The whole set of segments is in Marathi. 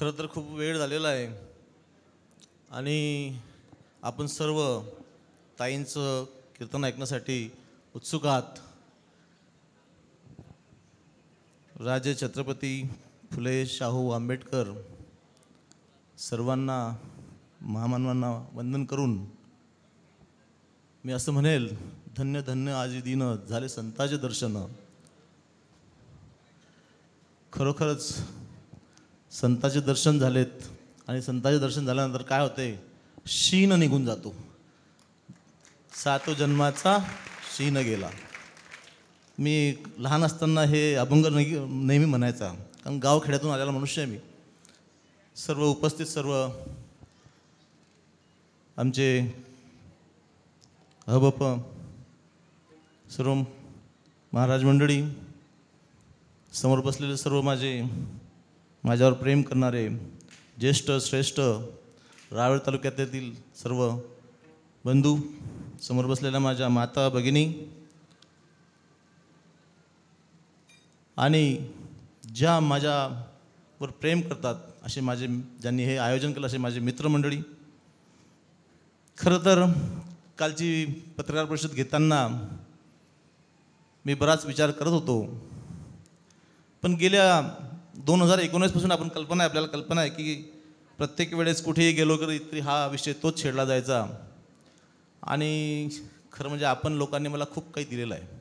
खरं तर खूप वेळ झालेला आहे आणि आपण सर्व ताईंचं कीर्तन ऐकण्यासाठी उत्सुक आहात राजे छत्रपती फुले शाहू आंबेडकर सर्वांना महामानवांना वंदन करून मी असं म्हणेल धन्य धन्य आजी दिन झाले संताचे दर्शन खरोखरच संताचे दर्शन झालेत आणि संताचे दर्शन झाल्यानंतर काय होते शीन निघून जातो सातो जन्माचा शीन गेला मी लहान असताना हे अभंग नेहमी म्हणायचा कारण गावखेड्यातून आलेला मनुष्य आहे मी सर्व उपस्थित सर्व आमचे हबप सर्व महाराज मंडळी समोर बसलेले सर्व माझे माझ्यावर प्रेम करणारे ज्येष्ठ श्रेष्ठ रावेर तालुक्यातील सर्व बंधू समोर बसलेल्या माझ्या माता भगिनी आणि ज्या माझ्यावर प्रेम करतात असे माझे ज्यांनी हे आयोजन केलं असे माझे मित्रमंडळी खरं तर कालची पत्रकार परिषद घेताना मी बराच विचार करत होतो पण गेल्या दोन हजार एकोणीसपासून आपण कल्पना आहे आपल्याला कल्पना आहे की प्रत्येक वेळेस कुठेही गेलो तरी हा विषय तोच छेडला जायचा आणि खरं म्हणजे आपण लोकांनी मला खूप काही दिलेलं आहे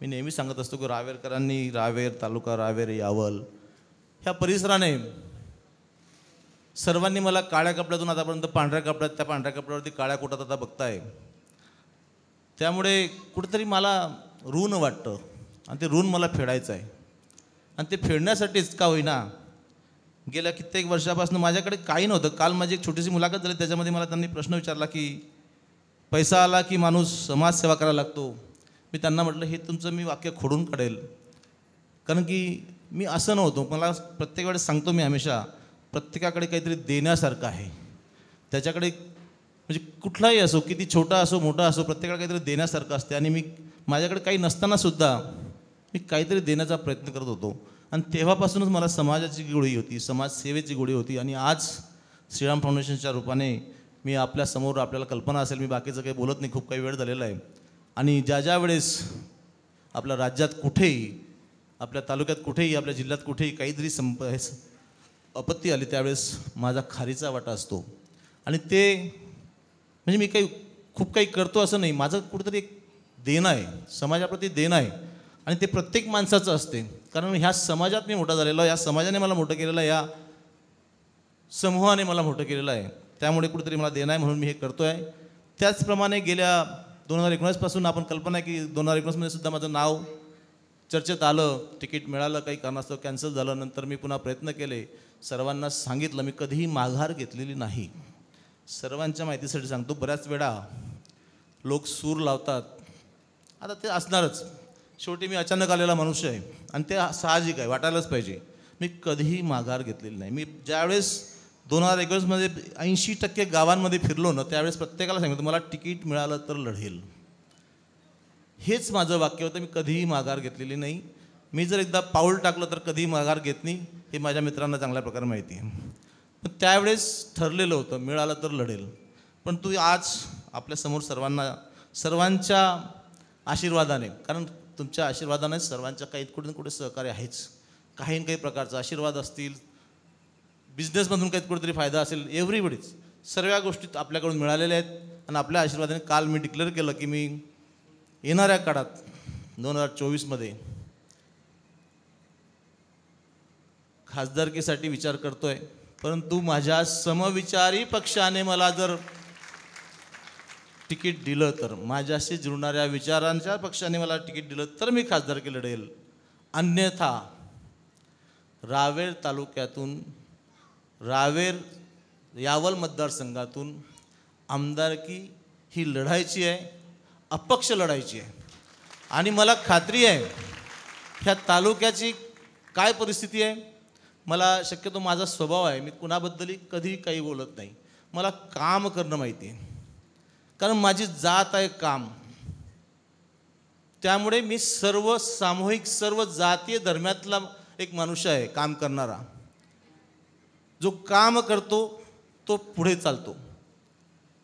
मी नेहमी सांगत असतो की रावेरकरांनी रावेर तालुका रावेर यावल ह्या परिसराने सर्वांनी मला काळ्या कपड्यातून आतापर्यंत पांढऱ्या कपड्यात त्या पांढऱ्या कपड्यावरती काळ्या कोटात आता बघताय त्यामुळे कुठेतरी मला ऋण वाटतं आणि ते ऋण मला फेडायचं आहे आणि ते फेडण्यासाठीच का होईना गेल्या कित्येक वर्षापासून माझ्याकडे काही नव्हतं काल माझी एक छोटीशी मुलाखत झाली त्याच्यामध्ये मला त्यांनी प्रश्न विचारला की पैसा आला की माणूस समाजसेवा करायला लागतो मी त्यांना म्हटलं हे तुमचं मी वाक्य खोडून काढेल कारण की मी असं नव्हतो मला प्रत्येक वेळेस सांगतो मी हमेशा प्रत्येकाकडे काहीतरी देण्यासारखं आहे त्याच्याकडे म्हणजे कुठलाही असो किती छोटा असो मोठा असो प्रत्येकाकडे काहीतरी देण्यासारखं असते आणि मी माझ्याकडे काही नसतानासुद्धा मी काहीतरी देण्याचा प्रयत्न करत होतो आणि तेव्हापासूनच मला समाजाची गोळी होती समाजसेवेची गोळी होती आणि आज श्रीराम फाउंडेशनच्या रूपाने मी आपल्यासमोर आपल्याला कल्पना असेल मी बाकीचं काही बोलत नाही खूप काही वेळ झालेला आहे आणि ज्या ज्या वेळेस आपल्या राज्यात कुठेही आपल्या तालुक्यात कुठेही आपल्या जिल्ह्यात कुठेही काहीतरी संप आपत्ती आली त्यावेळेस माझा खारीचा वाटा असतो आणि ते म्हणजे मी काही खूप काही करतो असं नाही माझं कुठेतरी एक देणं आहे समाजाप्रती देणं आहे आणि ते प्रत्येक माणसाचं असते कारण ह्या समाजात मी मोठा झालेलो या समाजाने मला मोठं केलेलं आहे या समूहाने मला मोठं केलेलं आहे त्यामुळे कुठेतरी मला देणं आहे म्हणून मी हे करतो आहे त्याचप्रमाणे गेल्या दोन हजार एकोणीसपासून आपण कल्पना की दोन हजार एकोणीसमध्ये सुद्धा माझं नाव चर्चेत आलं तिकीट मिळालं काही कारणास्तव कॅन्सल झालं नंतर मी पुन्हा प्रयत्न केले सर्वांना सांगितलं मी कधीही माघार घेतलेली नाही सर्वांच्या माहितीसाठी सांगतो बऱ्याच वेळा लोक सूर लावतात आता ते असणारच शेवटी मी अचानक आलेला मनुष्य आहे आणि ते साहजिक आहे वाटायलाच पाहिजे मी कधीही माघार घेतलेली नाही मी ज्यावेळेस दोन हजार एकोणीसमध्ये ऐंशी टक्के गावांमध्ये फिरलो ना त्यावेळेस प्रत्येकाला सांगितलं मला तिकीट मिळालं तर लढेल हेच माझं वाक्य होतं मी कधीही माघार घेतलेली नाही मी जर एकदा पाऊल टाकलं तर कधीही माघार घेत नाही हे माझ्या मित्रांना चांगल्या प्रकारे माहिती आहे पण त्यावेळेस ठरलेलं होतं मिळालं तर लढेल पण तू आज आपल्यासमोर सर्वांना सर्वांच्या आशीर्वादाने कारण तुमच्या आशीर्वादाने सर्वांच्या काही कुठे ना कुठे सहकार्य आहेच काही ना काही प्रकारचा आशीर्वाद असतील बिझनेसमधून काही कुठेतरी फायदा असेल एव्हरीबडीच सर्व गोष्टी आपल्याकडून मिळालेल्या आहेत आणि आपल्या आशीर्वादाने काल मी डिक्लेअर केलं की मी येणाऱ्या काळात दोन हजार चोवीसमध्ये खासदारकीसाठी विचार करतो आहे परंतु माझ्या समविचारी पक्षाने मला जर तिकीट दिलं तर माझ्याशी जुळणाऱ्या विचारांच्या पक्षाने मला तिकीट दिलं तर मी खासदारकी लढेल अन्यथा रावेर तालुक्यातून रावेर यावल मतदारसंघातून आमदारकी ही लढायची आहे अपक्ष लढायची आहे आणि मला खात्री आहे ह्या तालुक्याची काय परिस्थिती आहे मला शक्यतो माझा स्वभाव आहे मी कुणाबद्दलही कधी काही बोलत नाही मला काम करणं माहिती आहे कारण माझी जात आहे काम त्यामुळे मी सर्व सामूहिक सर्व जातीय धर्मातला एक मनुष्य आहे काम करणारा जो काम करतो तो पुढे चालतो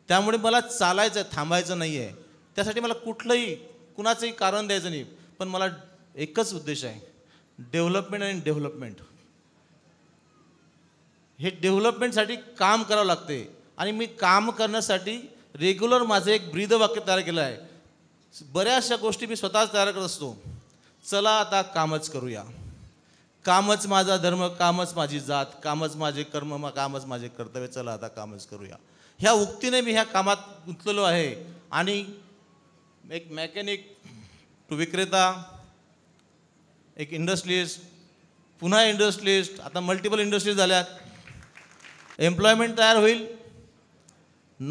त्यामुळे मला चालायचं आहे थांबायचं नाही आहे त्यासाठी मला कुठलंही कुणाचंही कारण द्यायचं नाही पण मला एकच उद्देश आहे डेव्हलपमेंट आणि डेव्हलपमेंट हे डेव्हलपमेंटसाठी काम करावं लागते आणि मी काम करण्यासाठी रेग्युलर माझं एक ब्रीद वाक्य तयार केलं आहे बऱ्याचशा गोष्टी मी स्वतःच तयार करत असतो चला आता कामच करूया कामच माझा धर्म कामच माझी जात कामच माझे कर्म कामच माझे कर्तव्य चला आता कामच करूया ह्या उक्तीने मी ह्या कामात गुंतलेलो आहे आणि एक मेकॅनिक टू विक्रेता एक इंडस्ट्रीस्ट पुन्हा इंडस्ट्रीस्ट आता मल्टिपल इंडस्ट्रीज झाल्यात एम्प्लॉयमेंट तयार होईल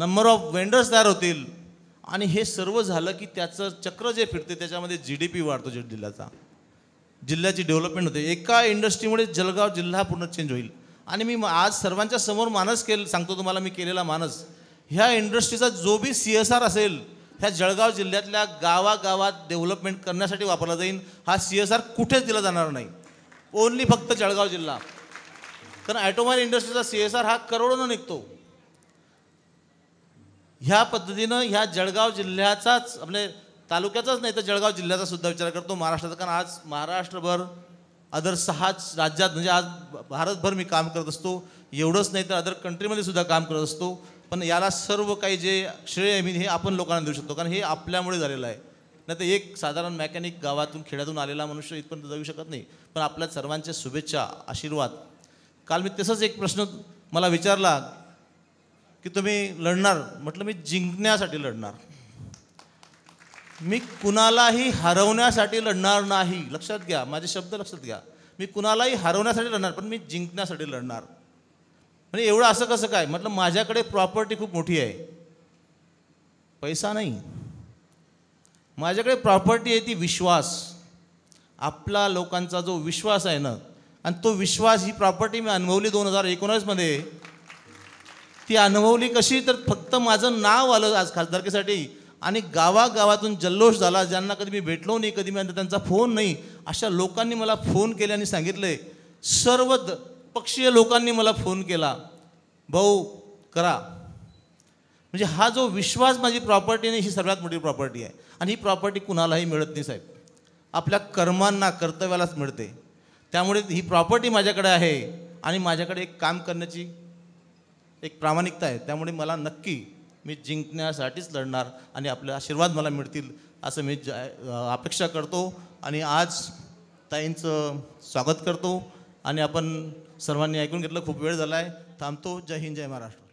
नंबर ऑफ वेंडर्स तयार होतील आणि हे सर्व झालं की त्याचं चक्र जे फिरते त्याच्यामध्ये जी डी पी वाढतो जिल्ह्याचा जिल्ह्याची डेव्हलपमेंट होते एका इंडस्ट्रीमुळे जळगाव जिल्हा पूर्ण चेंज होईल आणि मी आज सर्वांच्या समोर मानस केल सांगतो तुम्हाला मी केलेला मानस ह्या इंडस्ट्रीचा जो बी सी एस आर असेल ह्या जळगाव जिल्ह्यातल्या गावागावात डेव्हलपमेंट करण्यासाठी वापरला जाईल हा सी एस आर कुठेच दिला जाणार नाही ओन्ली फक्त जळगाव जिल्हा कारण ॲटोमोबाईल इंडस्ट्रीचा सी एस आर हा करोडोनं निघतो ह्या पद्धतीनं ह्या जळगाव जिल्ह्याचाच म्हणजे तालुक्याचाच नाही तर जळगाव जिल्ह्याचा सुद्धा विचार करतो महाराष्ट्राचा कारण आज महाराष्ट्रभर अदर सहाच राज्यात म्हणजे आज भारतभर मी काम करत असतो एवढंच नाही तर अदर कंट्रीमध्ये सुद्धा काम करत असतो पण याला सर्व काही जे श्रेय मी हे आपण लोकांना देऊ शकतो कारण हे आपल्यामुळे झालेलं आहे नाही तर एक साधारण मेकॅनिक गावातून खेड्यातून आलेला मनुष्य इथपर्यंत जाऊ शकत नाही पण आपल्या सर्वांच्या शुभेच्छा आशीर्वाद काल मी तसंच एक प्रश्न मला विचारला की तुम्ही लढणार म्हटलं मी जिंकण्यासाठी लढणार मी कुणालाही हरवण्यासाठी लढणार नाही लक्षात घ्या माझे शब्द लक्षात घ्या मी कुणालाही हरवण्यासाठी लढणार पण मी जिंकण्यासाठी लढणार म्हणजे एवढं असं कसं काय म्हटलं माझ्याकडे प्रॉपर्टी खूप मोठी आहे पैसा नाही माझ्याकडे प्रॉपर्टी आहे ती विश्वास आपला लोकांचा जो विश्वास आहे ना आणि तो विश्वास ही प्रॉपर्टी मी अनुभवली दोन हजार एकोणीसमध्ये ती अनुभवली कशी तर फक्त माझं नाव आलं आज खासदारकीसाठी आणि गावागावातून जल्लोष झाला ज्यांना कधी मी भेटलो नाही कधी मी त्यांचा फोन नाही अशा लोकांनी मला फोन केले आणि सांगितले सर्व पक्षीय लोकांनी मला फोन केला भाऊ करा म्हणजे हा जो विश्वास माझी प्रॉपर्टी नाही ही सर्वात मोठी प्रॉपर्टी आहे आणि ही प्रॉपर्टी कुणालाही मिळत नाही साहेब आपल्या कर्मांना कर्तव्यालाच मिळते त्यामुळे ही प्रॉपर्टी माझ्याकडे आहे आणि माझ्याकडे एक काम करण्याची एक प्रामाणिकता आहे त्यामुळे मला नक्की मी जिंकण्यासाठीच लढणार आणि आपले आशीर्वाद मला मिळतील असं मी ज अपेक्षा करतो आणि आज ताईंचं स्वागत करतो आणि आपण सर्वांनी ऐकून घेतलं खूप वेळ झाला आहे थांबतो जय हिंद जय महाराष्ट्र